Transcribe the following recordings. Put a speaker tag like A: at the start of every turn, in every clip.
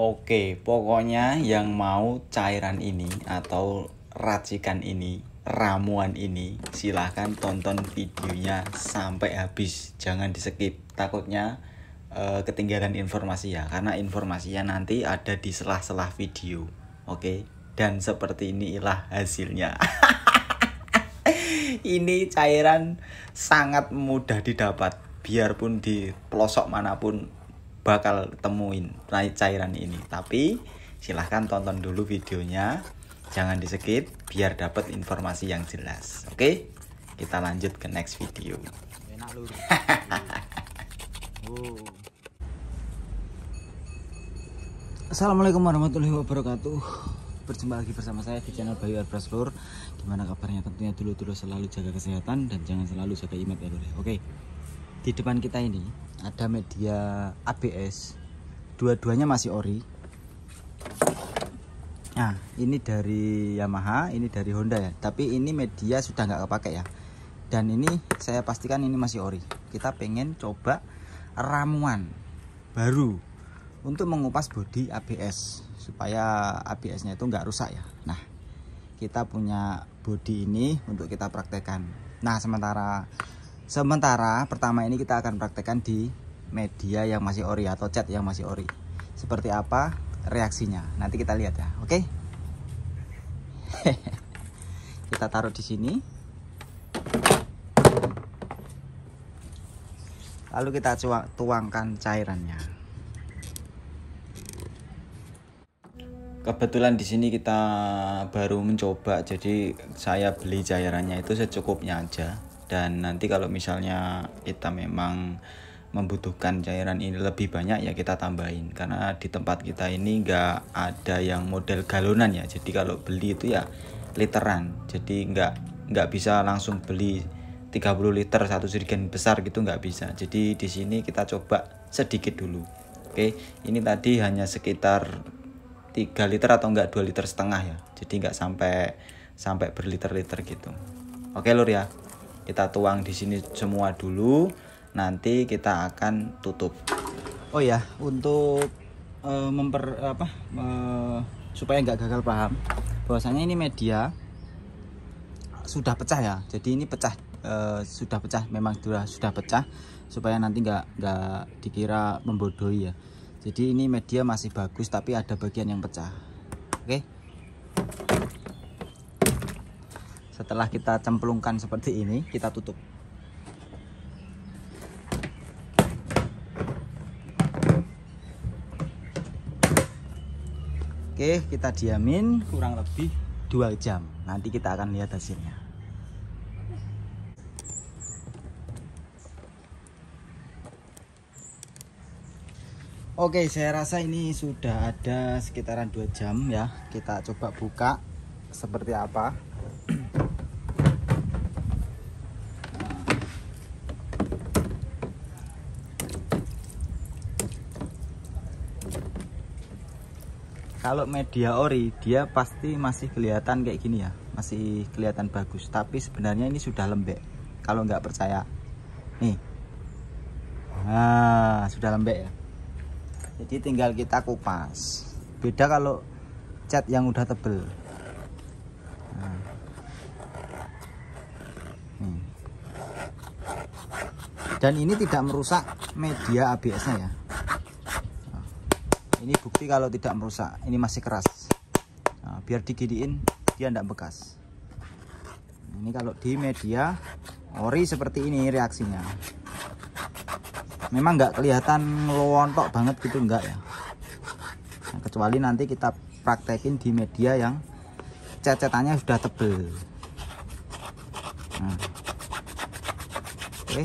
A: Oke, pokoknya yang mau cairan ini atau racikan ini, ramuan ini, silahkan tonton videonya sampai habis. Jangan di skip, takutnya uh, ketinggalan informasi ya, karena informasinya nanti ada di selah-selah video. Oke, dan seperti inilah hasilnya. ini cairan sangat mudah didapat, biarpun di pelosok manapun bakal temuin cairan ini tapi silahkan tonton dulu videonya jangan di skip biar dapat informasi yang jelas oke kita lanjut ke next video enak lur oh. Assalamualaikum warahmatullahi wabarakatuh Berjumpa lagi bersama saya di channel Bayu Airbrush Lur Gimana kabarnya tentunya dulu-dulu selalu jaga kesehatan Dan jangan selalu jaga imat ya lur Oke di depan kita ini ada media ABS dua-duanya masih ori nah ini dari Yamaha ini dari Honda ya tapi ini media sudah nggak kepake ya dan ini saya pastikan ini masih ori kita pengen coba ramuan baru untuk mengupas bodi ABS supaya ABS nya itu nggak rusak ya nah kita punya bodi ini untuk kita praktekkan nah sementara Sementara pertama ini kita akan praktekkan di media yang masih ori atau cat yang masih ori. Seperti apa reaksinya? Nanti kita lihat ya. Oke. Okay? kita taruh di sini. Lalu kita tuangkan cairannya. Kebetulan di sini kita baru mencoba, jadi saya beli cairannya itu secukupnya aja dan nanti kalau misalnya kita memang membutuhkan cairan ini lebih banyak ya kita tambahin karena di tempat kita ini nggak ada yang model galonan ya jadi kalau beli itu ya literan jadi nggak nggak bisa langsung beli 30 liter satu sirigen besar gitu nggak bisa jadi di sini kita coba sedikit dulu oke ini tadi hanya sekitar 3 liter atau enggak 2 liter setengah ya jadi nggak sampai sampai berliter-liter gitu oke lur ya kita tuang di sini semua dulu nanti kita akan tutup oh ya untuk e, memper apa e, supaya nggak gagal paham bahwasanya ini media sudah pecah ya jadi ini pecah e, sudah pecah memang sudah sudah pecah supaya nanti nggak nggak dikira membodohi ya jadi ini media masih bagus tapi ada bagian yang pecah oke okay? setelah kita cemplungkan seperti ini kita tutup Oke kita diamin kurang lebih 2 jam nanti kita akan lihat hasilnya Oke saya rasa ini sudah ada sekitaran 2 jam ya kita coba buka seperti apa kalau media ori dia pasti masih kelihatan kayak gini ya masih kelihatan bagus tapi sebenarnya ini sudah lembek kalau nggak percaya nih nah sudah lembek ya jadi tinggal kita kupas beda kalau cat yang udah tebel nah. dan ini tidak merusak media ABS nya ya ini bukti kalau tidak merusak ini masih keras nah, biar digidiin, dia tidak bekas ini kalau di media ori seperti ini reaksinya memang nggak kelihatan lontok banget gitu enggak ya nah, kecuali nanti kita praktekin di media yang cacetannya sudah tebel nah. oke okay.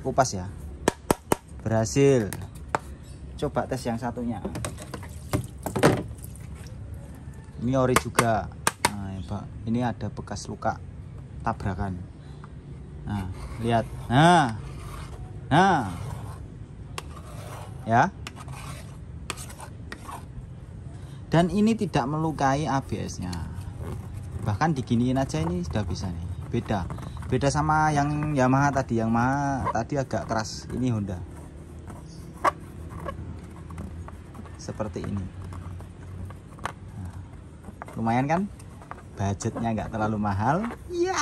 A: kupas ya berhasil coba tes yang satunya ini ori juga nah, ya, Pak. ini ada bekas luka tabrakan nah lihat nah nah ya dan ini tidak melukai ABS nya bahkan diginiin aja ini sudah bisa nih beda beda sama yang Yamaha tadi yang Yamaha tadi agak keras ini Honda seperti ini nah, lumayan kan budgetnya nggak terlalu mahal ya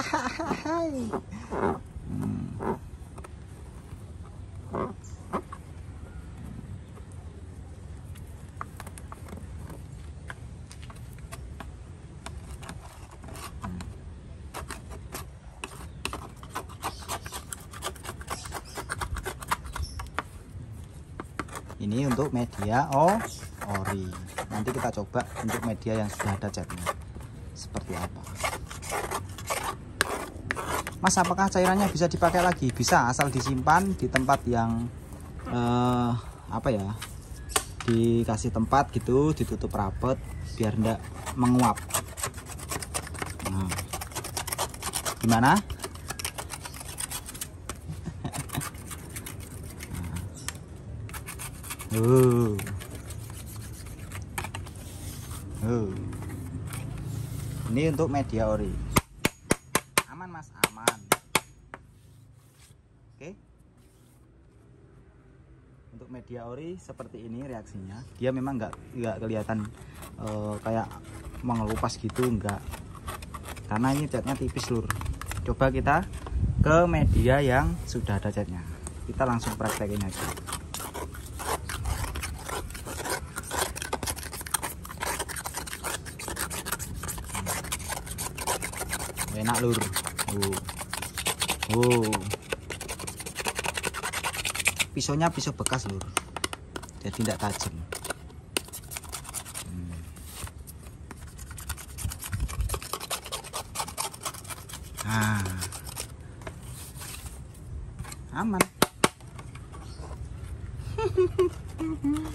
A: media oh, ori nanti kita coba untuk media yang sudah ada catnya seperti apa Mas apakah cairannya bisa dipakai lagi bisa asal disimpan di tempat yang eh, apa ya dikasih tempat gitu ditutup rapet biar ndak menguap nah, gimana Oh. Oh. Ini untuk media ori. Aman Mas, aman. Oke. Untuk media ori seperti ini reaksinya. Dia memang nggak nggak kelihatan uh, kayak mengelupas gitu enggak. Karena ini catnya tipis lur. Coba kita ke media yang sudah ada catnya. Kita langsung praktekin aja. enak lur oh oh pisaunya pisau bekas lur jadi tidak tajam hmm. ah, aman hmm.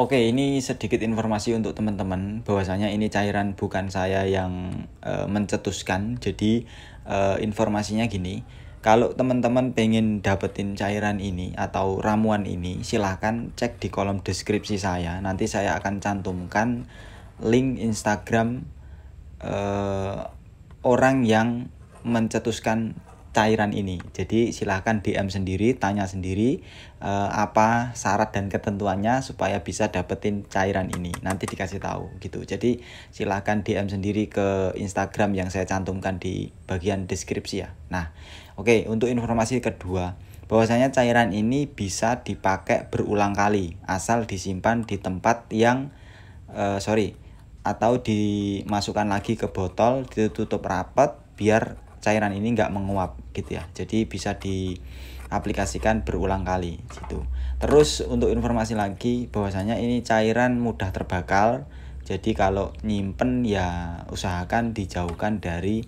A: Oke, ini sedikit informasi untuk teman-teman bahwasanya ini cairan bukan saya yang e, mencetuskan. Jadi e, informasinya gini, kalau teman-teman pengen dapetin cairan ini atau ramuan ini, silahkan cek di kolom deskripsi saya. Nanti saya akan cantumkan link Instagram e, orang yang mencetuskan cairan ini. Jadi silahkan DM sendiri, tanya sendiri uh, apa syarat dan ketentuannya supaya bisa dapetin cairan ini. Nanti dikasih tahu gitu. Jadi silahkan DM sendiri ke Instagram yang saya cantumkan di bagian deskripsi ya. Nah, oke okay, untuk informasi kedua bahwasanya cairan ini bisa dipakai berulang kali asal disimpan di tempat yang uh, sorry atau dimasukkan lagi ke botol ditutup rapat biar cairan ini nggak menguap gitu ya jadi bisa diaplikasikan berulang kali gitu terus untuk informasi lagi bahwasanya ini cairan mudah terbakar jadi kalau nyimpen ya usahakan dijauhkan dari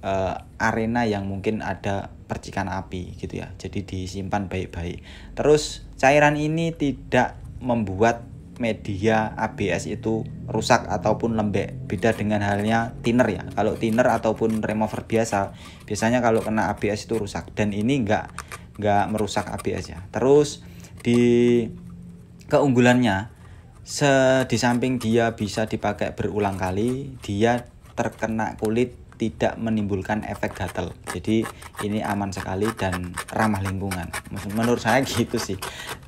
A: uh, arena yang mungkin ada percikan api gitu ya jadi disimpan baik-baik terus cairan ini tidak membuat media ABS itu rusak ataupun lembek beda dengan halnya thinner ya kalau thinner ataupun remover biasa biasanya kalau kena ABS itu rusak dan ini enggak enggak merusak ABS ya terus di keunggulannya se, di samping dia bisa dipakai berulang kali dia terkena kulit tidak menimbulkan efek gatal. Jadi ini aman sekali dan ramah lingkungan. Menurut saya gitu sih.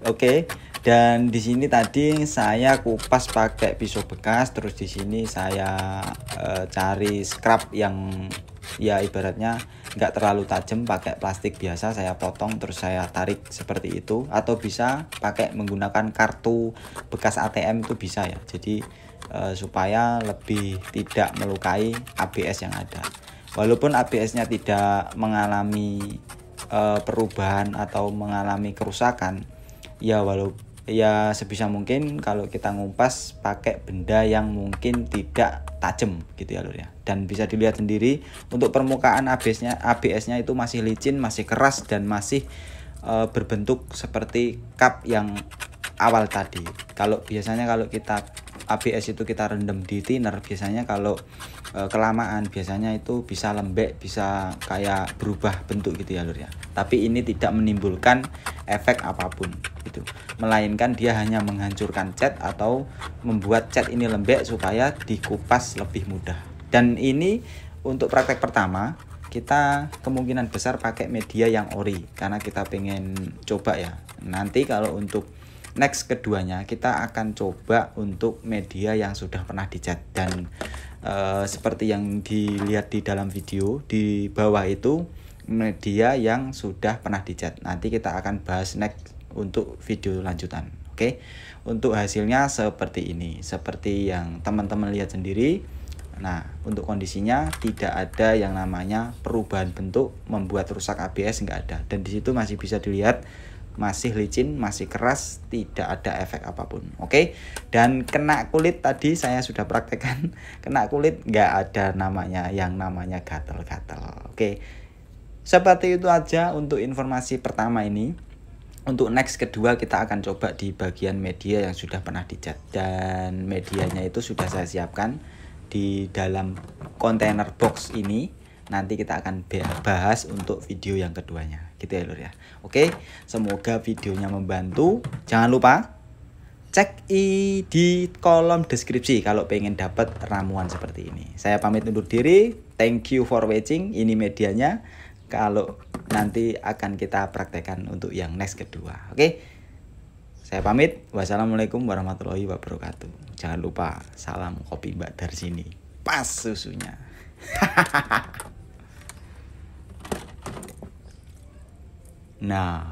A: Oke, dan di sini tadi saya kupas pakai pisau bekas terus di sini saya e, cari scrap yang ya ibaratnya nggak terlalu tajam pakai plastik biasa saya potong terus saya tarik seperti itu atau bisa pakai menggunakan kartu bekas ATM itu bisa ya jadi e, supaya lebih tidak melukai ABS yang ada walaupun ABS-nya tidak mengalami e, perubahan atau mengalami kerusakan ya walaupun ya sebisa mungkin kalau kita ngumpas pakai benda yang mungkin tidak tajam gitu ya lur ya dan bisa dilihat sendiri untuk permukaan ABS-nya ABS-nya itu masih licin masih keras dan masih e, berbentuk seperti cup yang awal tadi kalau biasanya kalau kita ABS itu kita rendam di thinner biasanya kalau e, kelamaan biasanya itu bisa lembek bisa kayak berubah bentuk gitu ya lur ya tapi ini tidak menimbulkan efek apapun itu. melainkan dia hanya menghancurkan cat atau membuat cat ini lembek supaya dikupas lebih mudah dan ini untuk praktek pertama kita kemungkinan besar pakai media yang ori karena kita pengen coba ya nanti kalau untuk next keduanya kita akan coba untuk media yang sudah pernah dicat dan uh, seperti yang dilihat di dalam video di bawah itu media yang sudah pernah dicat nanti kita akan bahas next untuk video lanjutan oke okay? untuk hasilnya seperti ini seperti yang teman-teman lihat sendiri Nah, untuk kondisinya tidak ada yang namanya perubahan bentuk membuat rusak ABS nggak ada. Dan disitu masih bisa dilihat masih licin, masih keras, tidak ada efek apapun. Oke, okay? dan kena kulit tadi saya sudah praktekkan, kena kulit nggak ada namanya yang namanya gatel gatel Oke, okay? seperti itu aja untuk informasi pertama ini. Untuk next kedua kita akan coba di bagian media yang sudah pernah dicat dan medianya itu sudah saya siapkan di dalam kontainer box ini. Nanti kita akan bahas untuk video yang keduanya gitu ya lur ya oke semoga videonya membantu jangan lupa cek i di kolom deskripsi kalau pengen dapat ramuan seperti ini. Saya pamit undur diri. Thank you for watching. Ini medianya. Kalau nanti akan kita praktekkan untuk yang next kedua. Oke. Saya pamit. Wassalamualaikum warahmatullahi wabarakatuh. Jangan lupa salam kopi Mbak dari sini. Pas susunya. Hahaha. Nah,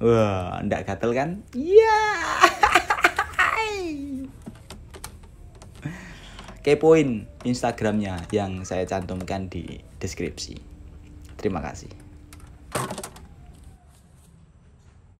A: wah, ndak gatel kan? Iya. Yeah. Kepoin Instagramnya yang saya cantumkan di deskripsi. Terima kasih.